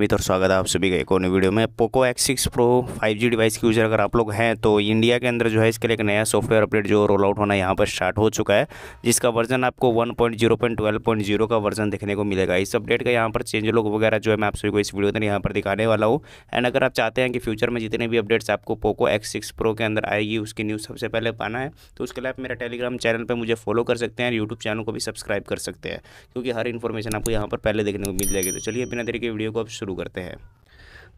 वित और स्वागत है आप सभी का एक और वीडियो में Poco X six Pro five G device की यूज़र अगर आप लोग हैं तो इंडिया के अंदर जो है इसके लिए एक नया सॉफ्टवेयर अपडेट जो रोल आउट होना यहाँ पर स्टार्ट हो चुका है जिसका वर्जन आपको one point zero point twelve point zero का वर्जन देखने को मिलेगा इस अपडेट का यहाँ पर चेंज लोग वगैरह जो है मैं आप सभी को इस वीडियो में यहाँ पर दिखाने वाला हूँ एंड अगर आप चाहते हैं कि फ्यूचर में जितने भी अपडेट्स आपको पोको एक्स सिक्स प्रो के अंदर आएगी उसकी न्यूज़ सबसे पहले पाना है तो उसके लिए आप मेरा टेलीग्राम चैनल पर मुझे फॉलो कर सकते हैं यूट्यूब चैनल को भी सब्सक्राइब कर सकते हैं क्योंकि हर इन्फॉर्मेशन आपको यहाँ पर पहले देखने को मिल जाएगी तो चलिए बिना तरीके के वीडियो को आप शुरू शुरू करते हैं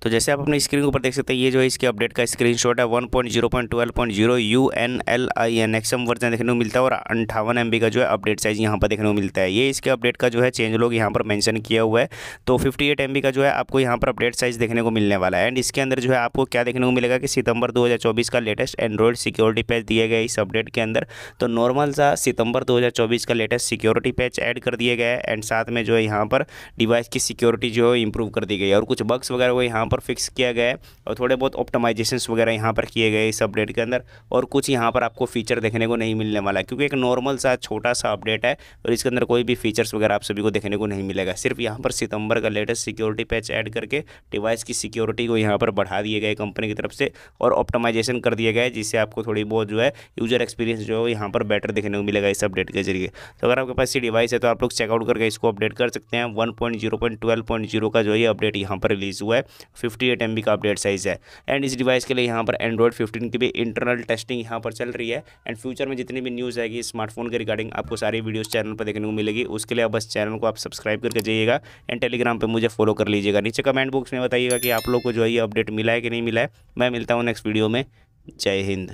तो जैसे आप अपने स्क्रीन के ऊपर देख सकते हैं ये जो है इसके अपडेट का स्क्रीनशॉट है one point zero point twelve point zero U N L I N XM version देखने को मिलता है और अंठावन एम का जो है अपडेट साइज यहाँ पर देखने को मिलता है ये इसके अपडेट का जो है चेंज लोग यहाँ पर मैंशन किया हुआ है तो फिफ्टी एट एम बी का जो है आपको यहाँ पर अपडेट साइज देखने को मिलने वाला है एंड इसके अंदर जो है आपको क्या देखने को मिलेगा कि सितंबर दो का लेटेस्ट एंड्रॉयड सिक्योरिटी पैच दिया गया इस अपडेट के अंदर तो नॉर्मल सा सितंबर दो का लेटेस्ट सिक्योरिटी पैच एड कर दिया गया है एंड साथ में जो है यहाँ पर डिवाइस की सिक्योरिटी जो है इंप्रूव कर दी गई है और कुछ बग्स वगैरह वो यहाँ पर फिक्स किया गया है और थोड़े बहुत ऑप्टमाइजेशन वगैरह यहाँ पर किए गए इस अपडेट के अंदर और कुछ यहाँ पर आपको फीचर देखने को नहीं मिलने वाला क्योंकि एक नॉर्मल सा छोटा सा अपडेट है और इसके अंदर कोई भी फीचर्स वगैरह आप सभी को देखने को नहीं मिलेगा सिर्फ यहाँ पर सितंबर का लेटेस्ट सिक्योरिटी पैच ऐड करके डिवाइस की सिक्योरिटी को यहाँ पर बढ़ा दिए गए कंपनी की तरफ से और ऑप्टमाइजेशन कर दिया गया है जिससे आपको थोड़ी बहुत जो है यूज़र एक्सपीरियंस जो है यहाँ पर बेटर देखने को मिलेगा इस अपडेट के जरिए तो अगर आपके पास ये डिवाइस है तो आप लोग चेकआउट करके इसको अपडेट कर सकते हैं one point zero point twelve point zero का जो है अपडेट यहाँ पर रिलीज़ हुआ है फिफ्टी एट एम का अपडेट साइज़ है एंड इस डिवाइस के लिए यहाँ पर एंड्रॉइड फिफ्टीन की भी इंटरनल टेस्टिंग यहाँ पर चल रही है एंड फ्यूचर में जितनी भी न्यूज़ आएगी स्मार्टफोन के रिगार्डिंग आपको सारी वीडियोज़ चैनल पर देखने को मिलेगी उसके लिए आप बस चैनल को आप सब्सक्राइब करके जाइएगा एंड टेलीग्राम पर मुझे फॉलो कर लीजिएगा नीचे कमेंट बॉक्स में बताइएगा कि आप लोग को जो है ये अपडेट मिला है कि नहीं मिला है मैं मिलता हूँ नेक्स्ट वीडियो में जय हिंद